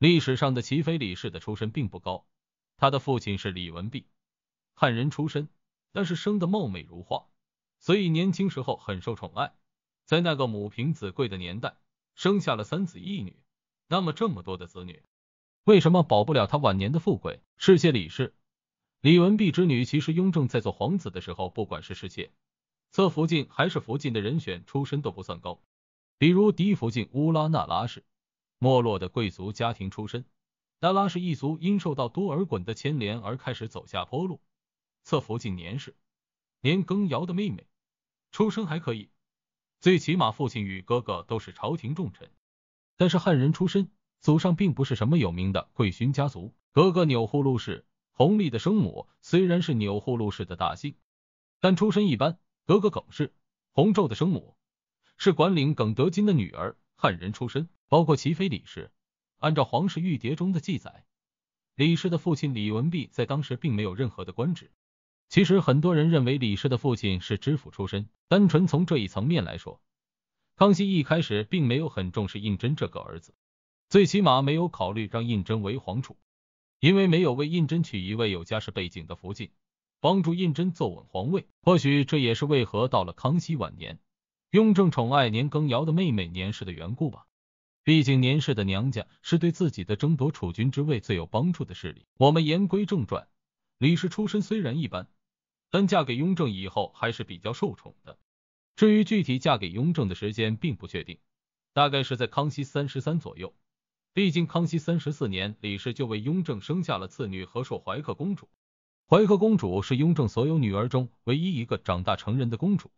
历史上的齐妃李氏的出身并不高，她的父亲是李文弼，汉人出身，但是生得貌美如花，所以年轻时候很受宠爱。在那个母凭子贵的年代，生下了三子一女。那么这么多的子女，为什么保不了他晚年的富贵？是界李氏，李文弼之女。其实雍正在做皇子的时候，不管是侍妾、侧福晋还是福晋的人选，出身都不算高。比如嫡福晋乌拉那拉氏。没落的贵族家庭出身，达拉氏一族因受到多尔衮的牵连而开始走下坡路。侧福晋年氏，年羹尧的妹妹，出身还可以，最起码父亲与哥哥都是朝廷重臣。但是汉人出身，祖上并不是什么有名的贵勋家族。哥哥钮祜禄氏，弘历的生母虽然是钮祜禄氏的大姓，但出身一般。哥哥耿氏，弘昼的生母是管领耿德金的女儿，汉人出身。包括齐妃李氏，按照《皇室玉牒》中的记载，李氏的父亲李文弼在当时并没有任何的官职。其实很多人认为李氏的父亲是知府出身。单纯从这一层面来说，康熙一开始并没有很重视胤禛这个儿子，最起码没有考虑让胤禛为皇储，因为没有为胤禛娶一位有家世背景的福晋，帮助胤禛坐稳皇位。或许这也是为何到了康熙晚年，雍正宠爱年羹尧的妹妹年氏的缘故吧。毕竟年氏的娘家是对自己的争夺储君之位最有帮助的势力。我们言归正传，李氏出身虽然一般，但嫁给雍正以后还是比较受宠的。至于具体嫁给雍正的时间并不确定，大概是在康熙三十三左右。毕竟康熙三十四年，李氏就为雍正生下了次女和硕怀克公主。怀克公主是雍正所有女儿中唯一一个长大成人的公主。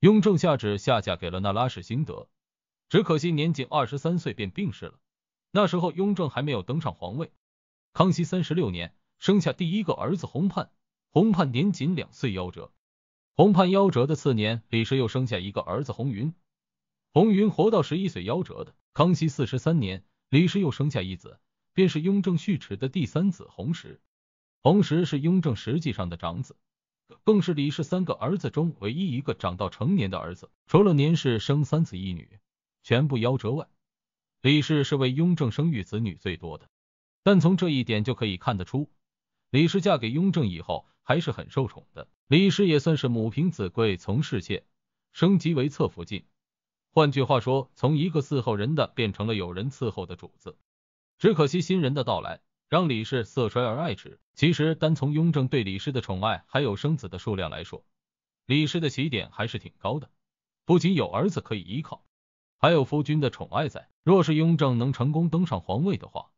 雍正下旨下嫁给了那拉氏辛德。只可惜年仅二十三岁便病逝了。那时候雍正还没有登上皇位。康熙三十六年生下第一个儿子弘判，弘判年仅两岁夭折。弘判夭折的次年，李氏又生下一个儿子弘云，弘云活到十一岁夭折的。康熙四十三年，李氏又生下一子，便是雍正续娶的第三子弘时。弘时是雍正实际上的长子，更是李氏三个儿子中唯一一个长到成年的儿子。除了年氏生三子一女。全部夭折外，李氏是为雍正生育子女最多的。但从这一点就可以看得出，李氏嫁给雍正以后还是很受宠的。李氏也算是母凭子贵，从侍妾升级为侧福晋。换句话说，从一个伺候人的变成了有人伺候的主子。只可惜新人的到来让李氏色衰而爱弛。其实，单从雍正对李氏的宠爱还有生子的数量来说，李氏的起点还是挺高的，不仅有儿子可以依靠。还有夫君的宠爱在，若是雍正能成功登上皇位的话，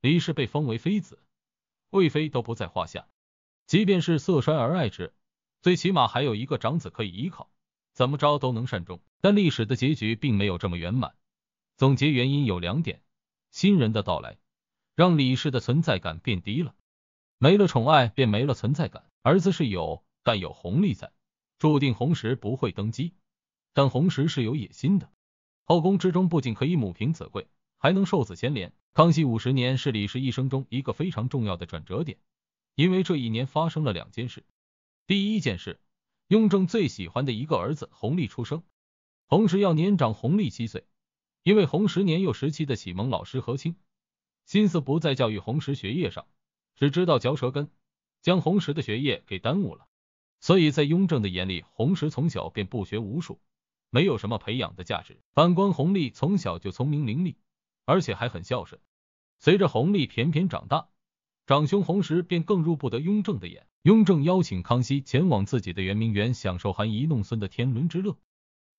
李氏被封为妃子、贵妃都不在话下。即便是色衰而爱之，最起码还有一个长子可以依靠，怎么着都能善终。但历史的结局并没有这么圆满。总结原因有两点：新人的到来让李氏的存在感变低了，没了宠爱便没了存在感。儿子是有，但有红利在，注定红石不会登基。但红石是有野心的。后宫之中不仅可以母凭子贵，还能受子牵连。康熙五十年是李氏一生中一个非常重要的转折点，因为这一年发生了两件事。第一件事，雍正最喜欢的一个儿子弘历出生，弘时要年长弘历七岁。因为弘时年幼时期的启蒙老师和亲心思不在教育弘时学业上，只知道嚼舌根，将弘时的学业给耽误了。所以在雍正的眼里，弘时从小便不学无术。没有什么培养的价值。反观弘历，从小就聪明伶俐，而且还很孝顺。随着弘历渐渐长大，长兄弘时便更入不得雍正的眼。雍正邀请康熙前往自己的圆明园，享受含饴弄孙的天伦之乐，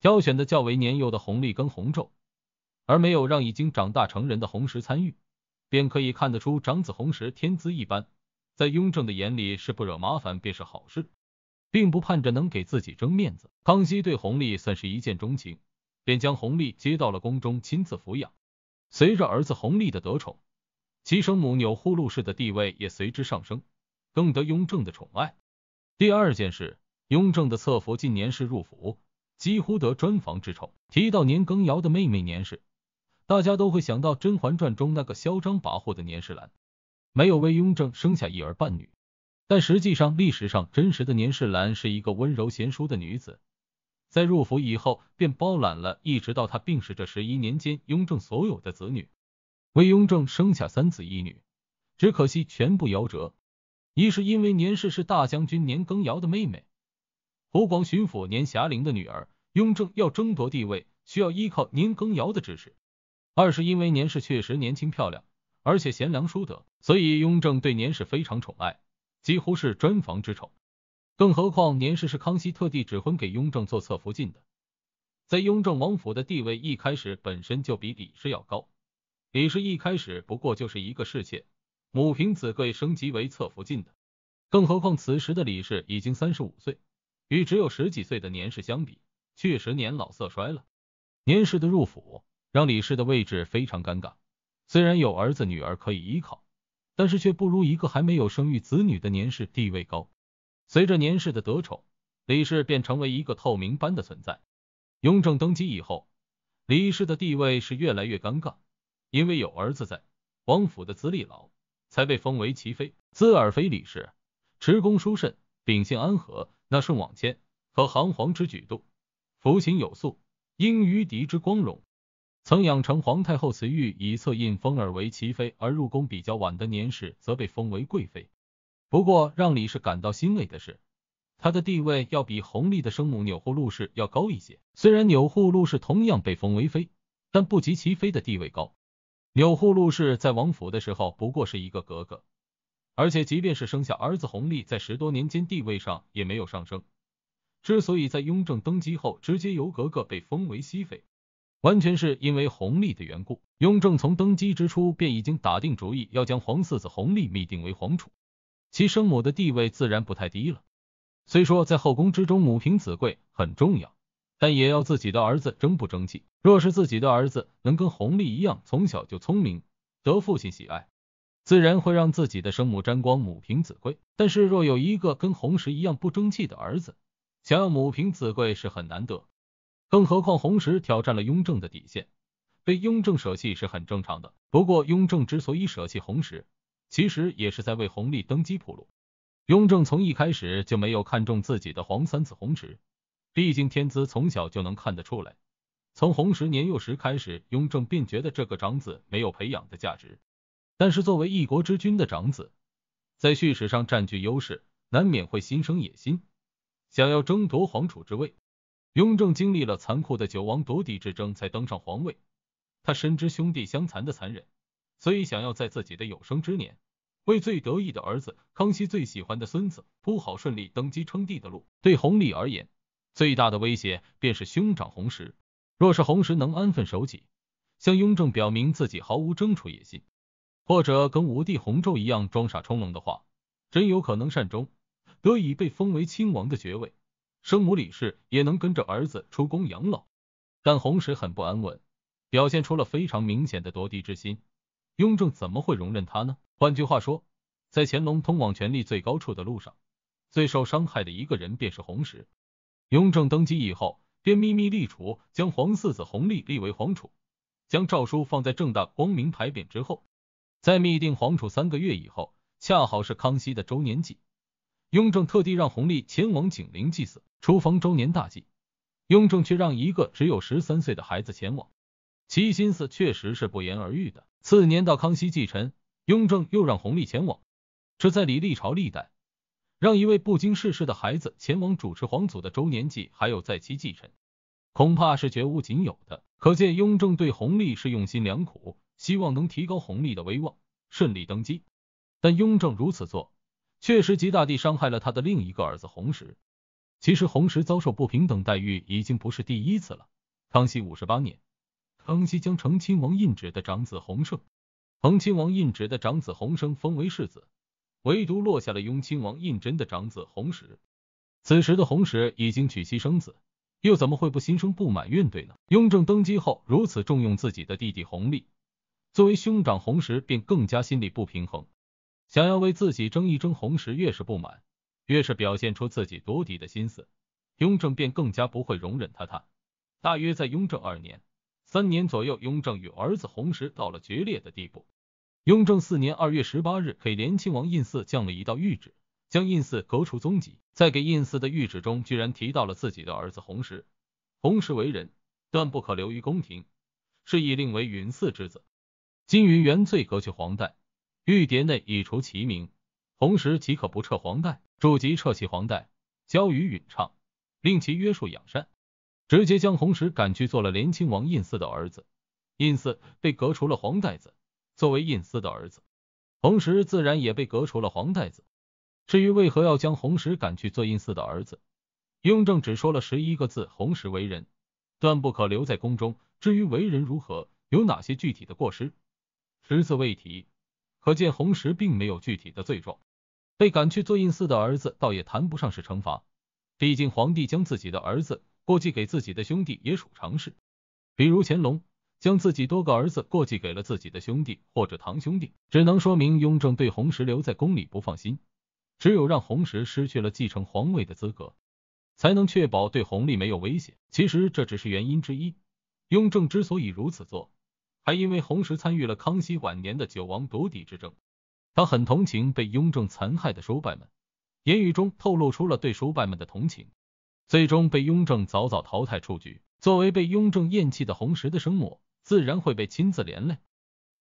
挑选的较为年幼的弘历跟弘昼，而没有让已经长大成人的弘时参与，便可以看得出长子弘时天资一般，在雍正的眼里是不惹麻烦便是好事。并不盼着能给自己争面子。康熙对弘历算是一见钟情，便将弘历接到了宫中亲自抚养。随着儿子弘历的得宠，其生母钮祜禄氏的地位也随之上升，更得雍正的宠爱。第二件事，雍正的侧福晋年氏入府，几乎得专房之宠。提到年羹尧的妹妹年氏，大家都会想到《甄嬛传》中那个嚣张跋扈的年世兰，没有为雍正生下一儿半女。但实际上，历史上真实的年世兰是一个温柔贤淑的女子。在入府以后，便包揽了一直到她病逝这十一年间，雍正所有的子女，为雍正生下三子一女，只可惜全部夭折。一是因为年氏是大将军年羹尧的妹妹，湖广巡抚年霞龄的女儿，雍正要争夺帝位，需要依靠年羹尧的支持；二是因为年氏确实年轻漂亮，而且贤良淑德，所以雍正对年氏非常宠爱。几乎是专房之宠，更何况年氏是康熙特地指婚给雍正做侧福晋的，在雍正王府的地位一开始本身就比李氏要高。李氏一开始不过就是一个侍妾，母凭子贵升级为侧福晋的。更何况此时的李氏已经三十五岁，与只有十几岁的年氏相比，确实年老色衰了。年氏的入府让李氏的位置非常尴尬，虽然有儿子女儿可以依靠。但是却不如一个还没有生育子女的年氏地位高。随着年氏的得宠，李氏便成为一个透明般的存在。雍正登基以后，李氏的地位是越来越尴尬，因为有儿子在，王府的资历老，才被封为齐妃，资而非李氏。持公淑慎，秉性安和，那顺往迁，可行皇之举度，服行有素，应于敌之光荣。曾养成皇太后慈玉以册印封尔为齐妃，而入宫比较晚的年氏则被封为贵妃。不过让李氏感到欣慰的是，她的地位要比弘历的生母钮祜禄氏要高一些。虽然钮祜禄氏同样被封为妃，但不及齐妃的地位高。钮祜禄氏在王府的时候不过是一个格格，而且即便是生下儿子弘历，在十多年间地位上也没有上升。之所以在雍正登基后直接由格格被封为熹妃。完全是因为弘历的缘故，雍正从登基之初便已经打定主意要将皇四子弘历密定为皇储，其生母的地位自然不太低了。虽说在后宫之中母凭子贵很重要，但也要自己的儿子争不争气。若是自己的儿子能跟弘历一样从小就聪明，得父亲喜爱，自然会让自己的生母沾光母凭子贵。但是若有一个跟弘时一样不争气的儿子，想要母凭子贵是很难得。更何况红石挑战了雍正的底线，被雍正舍弃是很正常的。不过雍正之所以舍弃红石，其实也是在为弘历登基铺路。雍正从一开始就没有看中自己的皇三子红石，毕竟天资从小就能看得出来。从红石年幼时开始，雍正便觉得这个长子没有培养的价值。但是作为一国之君的长子，在叙事上占据优势，难免会心生野心，想要争夺皇储之位。雍正经历了残酷的九王夺嫡之争才登上皇位，他深知兄弟相残的残忍，所以想要在自己的有生之年，为最得意的儿子康熙最喜欢的孙子铺好顺利登基称帝的路。对弘历而言，最大的威胁便是兄长弘时。若是弘时能安分守己，向雍正表明自己毫无争储野心，或者跟武帝弘昼一样装傻充愣的话，真有可能善终，得以被封为亲王的爵位。生母李氏也能跟着儿子出宫养老，但弘时很不安稳，表现出了非常明显的夺嫡之心。雍正怎么会容忍他呢？换句话说，在乾隆通往权力最高处的路上，最受伤害的一个人便是弘时。雍正登基以后，便秘密立储，将皇四子弘历立为皇储，将诏书放在正大光明牌匾之后。在密定皇储三个月以后，恰好是康熙的周年祭，雍正特地让弘历前往景陵祭祀。初逢周年大祭，雍正却让一个只有十三岁的孩子前往，其心思确实是不言而喻的。次年到康熙继臣，雍正又让弘历前往，这在李历朝历代，让一位不经世事的孩子前往主持皇祖的周年祭，还有在其继臣，恐怕是绝无仅有的。可见雍正对弘历是用心良苦，希望能提高弘历的威望，顺利登基。但雍正如此做，确实极大地伤害了他的另一个儿子弘时。其实弘时遭受不平等待遇已经不是第一次了。康熙五十八年，康熙将成亲王胤祉的长子弘盛、恒亲王胤祉的长子弘生封为世子，唯独落下了雍亲王胤禛的长子弘时。此时的弘时已经娶妻生子，又怎么会不心生不满怨怼呢？雍正登基后如此重用自己的弟弟弘历，作为兄长弘时便更加心里不平衡，想要为自己争一争。弘时越是不满。越是表现出自己夺嫡的心思，雍正便更加不会容忍他。他大约在雍正二年、三年左右，雍正与儿子弘时到了决裂的地步。雍正四年二月十八日，给连亲王胤祀降了一道谕旨，将胤祀革除踪迹。在给胤祀的谕旨中，居然提到了自己的儿子弘时。弘时为人，断不可留于宫廷，是以令为允祀之子。金云原罪革去黄代，玉牒内已除其名。红石即可不撤黄带，主吉撤弃黄带，交与允畅，令其约束养善，直接将红石赶去做了连亲王胤祀的儿子。胤祀被革除了黄带子，作为胤祀的儿子，红石自然也被革除了黄带子。至于为何要将红石赶去做胤祀的儿子，雍正只说了十一个字：红石为人，断不可留在宫中。至于为人如何，有哪些具体的过失，十字未提，可见红石并没有具体的罪状。被赶去做印寺的儿子，倒也谈不上是惩罚。毕竟皇帝将自己的儿子过继给自己的兄弟，也属常事。比如乾隆将自己多个儿子过继给了自己的兄弟或者堂兄弟，只能说明雍正对弘时留在宫里不放心。只有让弘时失去了继承皇位的资格，才能确保对弘历没有威胁。其实这只是原因之一。雍正之所以如此做，还因为弘时参与了康熙晚年的九王夺嫡之争。他很同情被雍正残害的叔伯们，言语中透露出了对叔伯们的同情。最终被雍正早早淘汰出局。作为被雍正厌弃的红石的生母，自然会被亲自连累。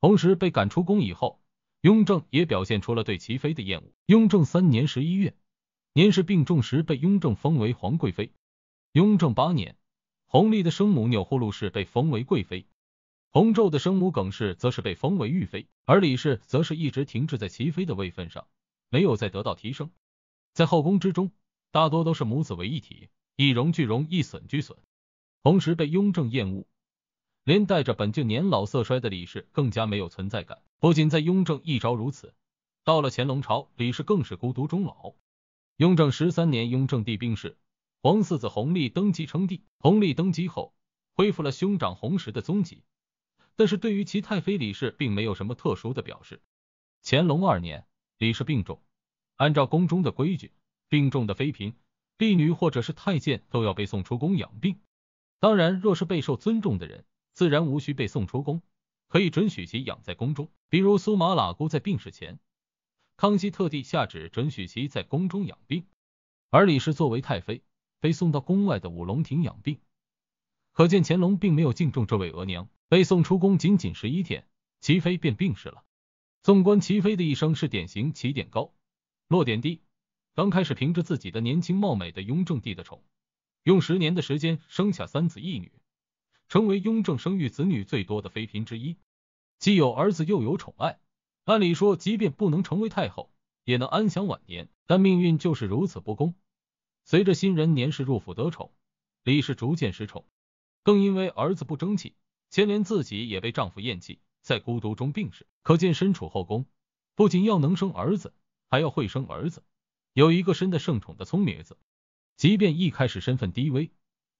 红石被赶出宫以后，雍正也表现出了对齐妃的厌恶。雍正三年十一月，年氏病重时被雍正封为皇贵妃。雍正八年，弘历的生母钮祜禄氏被封为贵妃。弘昼的生母耿氏则是被封为玉妃，而李氏则是一直停滞在齐妃的位分上，没有再得到提升。在后宫之中，大多都是母子为一体，一荣俱荣，一损俱损。同时被雍正厌恶，连带着本就年老色衰的李氏更加没有存在感。不仅在雍正一朝如此，到了乾隆朝，李氏更是孤独终老。雍正十三年，雍正帝病逝，皇四子弘历登基称帝。弘历登基后，恢复了兄长弘时的踪迹。但是对于其太妃李氏并没有什么特殊的表示。乾隆二年，李氏病重，按照宫中的规矩，病重的妃嫔、婢女或者是太监都要被送出宫养病。当然，若是备受尊重的人，自然无需被送出宫，可以准许其养在宫中。比如苏麻喇姑在病逝前，康熙特地下旨准许其在宫中养病。而李氏作为太妃，被送到宫外的五龙亭养病，可见乾隆并没有敬重这位额娘。被送出宫仅仅十一天，齐妃便病逝了。纵观齐妃的一生是典型起点高，落点低。刚开始凭着自己的年轻貌美的雍正帝的宠，用十年的时间生下三子一女，成为雍正生育子女最多的妃嫔之一，既有儿子又有宠爱。按理说，即便不能成为太后，也能安享晚年。但命运就是如此不公。随着新人年氏入府得宠，李氏逐渐失宠，更因为儿子不争气。牵连自己也被丈夫厌弃，在孤独中病逝。可见身处后宫，不仅要能生儿子，还要会生儿子，有一个深得圣宠的聪明儿子，即便一开始身份低微，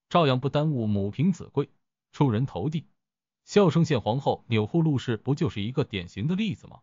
照样不耽误母凭子贵，出人头地。孝圣宪皇后钮祜禄氏不就是一个典型的例子吗？